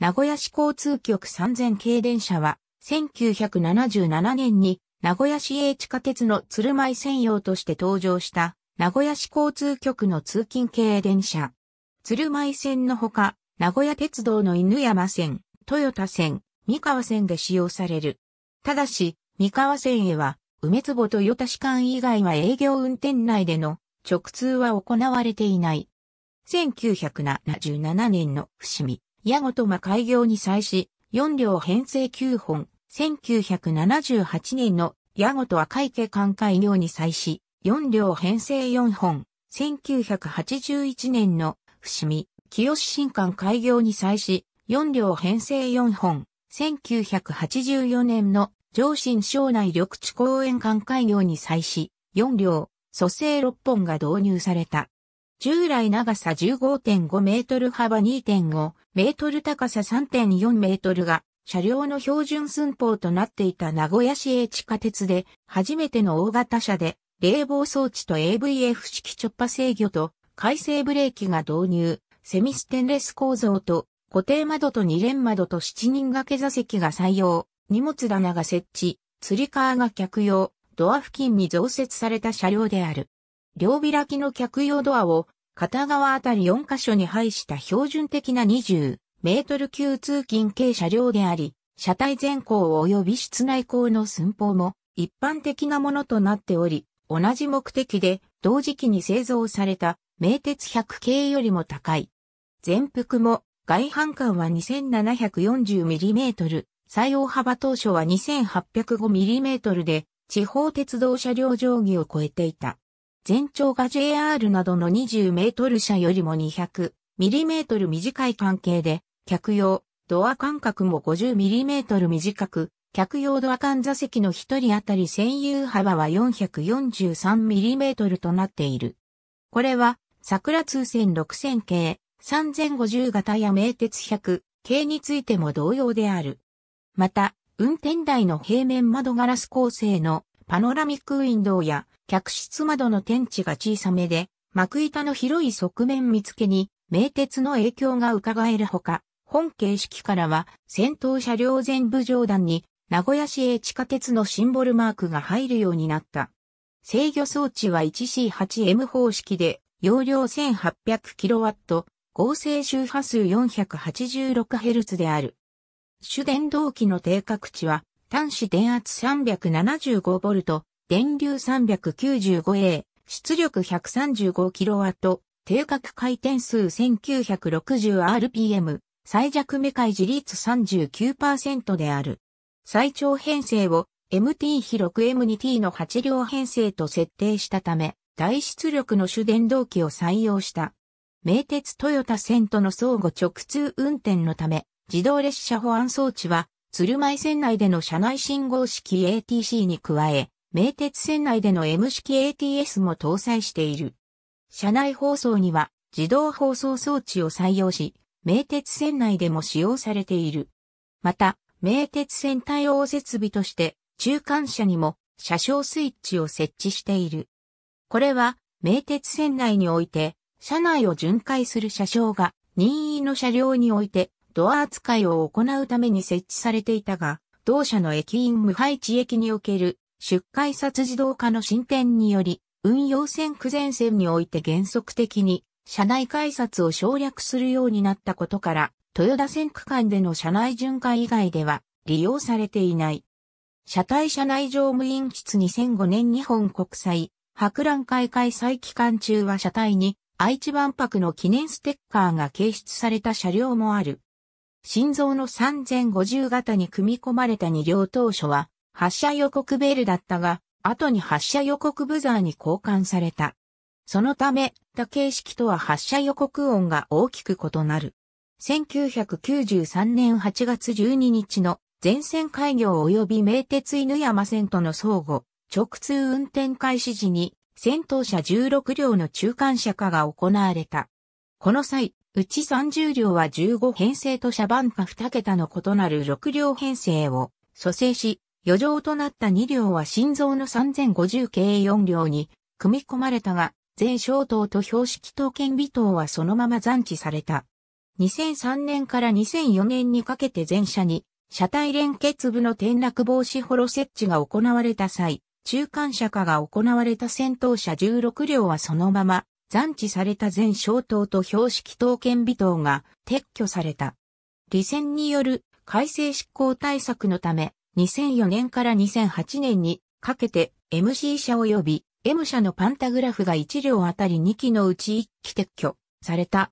名古屋市交通局3000系電車は、1977年に名古屋市営地下鉄の鶴舞専用として登場した名古屋市交通局の通勤系電車。鶴舞線のほか、名古屋鉄道の犬山線、豊田線、三河線で使用される。ただし、三河線へは、梅坪と与田市間以外は営業運転内での直通は行われていない。1977年の伏見、矢後と間開業に際し、4両編成9本、1978年の矢後と赤池間開業に際し、4両編成4本、1981年の伏見、清新館開業に際し、4両編成4本、1984年の上新省内緑地公園間開業に際し、4両、蘇生6本が導入された。従来長さ15.5メートル幅2.5メートル高さ3.4メートルが車両の標準寸法となっていた名古屋市営地下鉄で初めての大型車で冷房装置と AVF 式直波制御と回生ブレーキが導入、セミステンレス構造と固定窓と2連窓と7人掛け座席が採用、荷物棚が設置、釣り革が客用、ドア付近に増設された車両である。両開きの客用ドアを片側あたり4カ所に配した標準的な20メートル級通勤軽車両であり、車体前行及び室内高の寸法も一般的なものとなっており、同じ目的で同時期に製造された名鉄100系よりも高い。全幅も外反管は 2740mm、最大幅当初は 2805mm で地方鉄道車両定規を超えていた。全長が JR などの20メートル車よりも200ミリメートル短い関係で、客用、ドア間隔も50ミリメートル短く、客用ドア間座席の1人当たり占有幅は443ミリメートルとなっている。これは、桜通線6000系、3050型や名鉄100系についても同様である。また、運転台の平面窓ガラス構成のパノラミックウィンドウや客室窓の天地が小さめで、幕板の広い側面見つけに、名鉄の影響が伺えるほか、本形式からは、先頭車両全部上段に、名古屋市営地下鉄のシンボルマークが入るようになった。制御装置は 1C8M 方式で、容量 1800kW、合成周波数 486Hz である。主電動機の定格値は、端子電圧 375V、電流 395A、出力 135kW、定格回転数 1960rpm、最弱目回自立39%である。最長編成を MT 比 6M2T の8両編成と設定したため、大出力の主電動機を採用した。名鉄トヨタ線との相互直通運転のため、自動列車保安装置は、鶴舞線内での車内信号式 ATC に加え、名鉄線内での M 式 ATS も搭載している。車内放送には自動放送装置を採用し、名鉄線内でも使用されている。また、名鉄線対応設備として中間車にも車掌スイッチを設置している。これは、名鉄線内において、車内を巡回する車掌が任意の車両においてドア扱いを行うために設置されていたが、同社の駅員無配置駅における出海札自動化の進展により、運用線区前線において原則的に、車内改札を省略するようになったことから、豊田線区間での車内巡回以外では利用されていない。車体車内乗務員室2005年日本国際博覧会開催期間中は車体に愛知万博の記念ステッカーが掲出された車両もある。心臓の3050型に組み込まれた2両当初は発射予告ベルだったが、後に発射予告ブザーに交換された。そのため、他形式とは発射予告音が大きく異なる。1993年8月12日の全線開業及び名鉄犬山線との相互、直通運転開始時に、先頭車16両の中間車化が行われた。この際、うち30両は15編成と車番化2桁の異なる6両編成を蘇生し、余剰となった2両は心臓の3050系4両に組み込まれたが、全小刀と標識刀剣尾刀はそのまま残置された。2003年から2004年にかけて全車に車体連結部の転落防止ホロ設置が行われた際、中間車化が行われた戦闘車16両はそのまま残置された全小刀と標識刀剣尾刀が撤去された。利戦による改正執行対策のため、2004年から2008年にかけて MC 社及び M 社のパンタグラフが1両あたり2機のうち1機撤去された。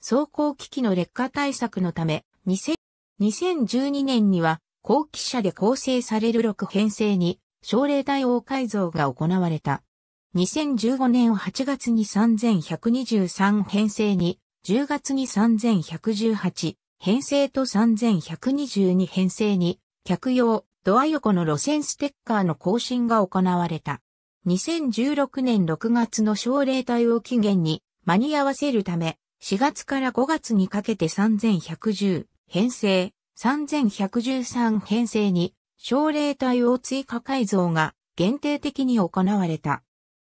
走行機器の劣化対策のため、2012年には後期車で構成される6編成に奨励対応改造が行われた。2015年8月に3123編成に、10月に3118編成と3122編成に客用、ドア横の路線ステッカーの更新が行われた。2016年6月の奨励隊を期限に間に合わせるため、4月から5月にかけて3110編成、3113編成に奨励隊を追加改造が限定的に行われた。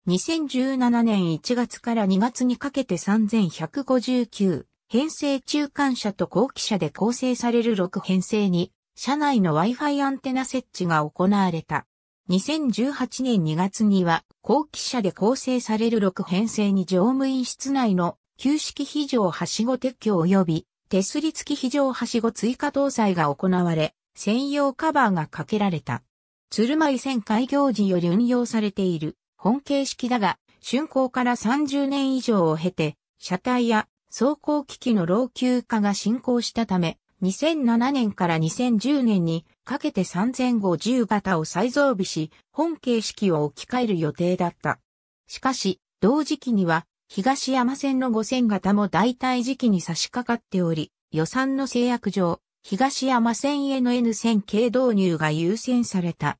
2017年1月から2月にかけて3159編成中間車と後期車で構成される6編成に車内の Wi-Fi アンテナ設置が行われた。2018年2月には、後期車で構成される6編成に乗務員室内の旧式非常はしご撤去及び手すり付き非常はしご追加搭載が行われ、専用カバーがかけられた。鶴舞線開業時より運用されている本形式だが、竣工から30年以上を経て、車体や走行機器の老朽化が進行したため、2007年から2010年にかけて3050型を再増備し、本形式を置き換える予定だった。しかし、同時期には、東山線の5000型も代替時期に差し掛かっており、予算の制約上、東山線への N1000 系導入が優先された。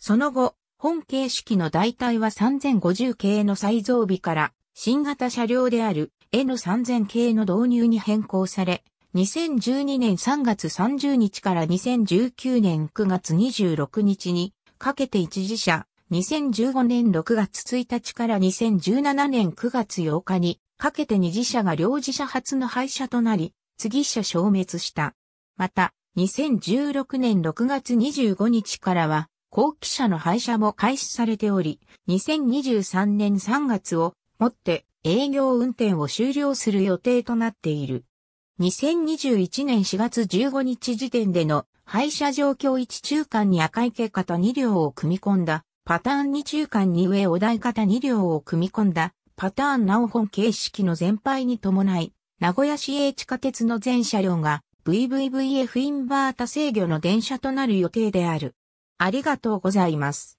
その後、本形式の代替は3050系の再増備から、新型車両である N3000 系の導入に変更され、2012年3月30日から2019年9月26日にかけて一時車、2015年6月1日から2017年9月8日にかけて二次車が両次車初の廃車となり、次車消滅した。また、2016年6月25日からは、後期車の廃車も開始されており、2023年3月をもって営業運転を終了する予定となっている。2021年4月15日時点での廃車状況1中間に赤池方2両を組み込んだ、パターン2中間に上お台方2両を組み込んだ、パターンなお本形式の全廃に伴い、名古屋市営地下鉄の全車両が VVVF インバータ制御の電車となる予定である。ありがとうございます。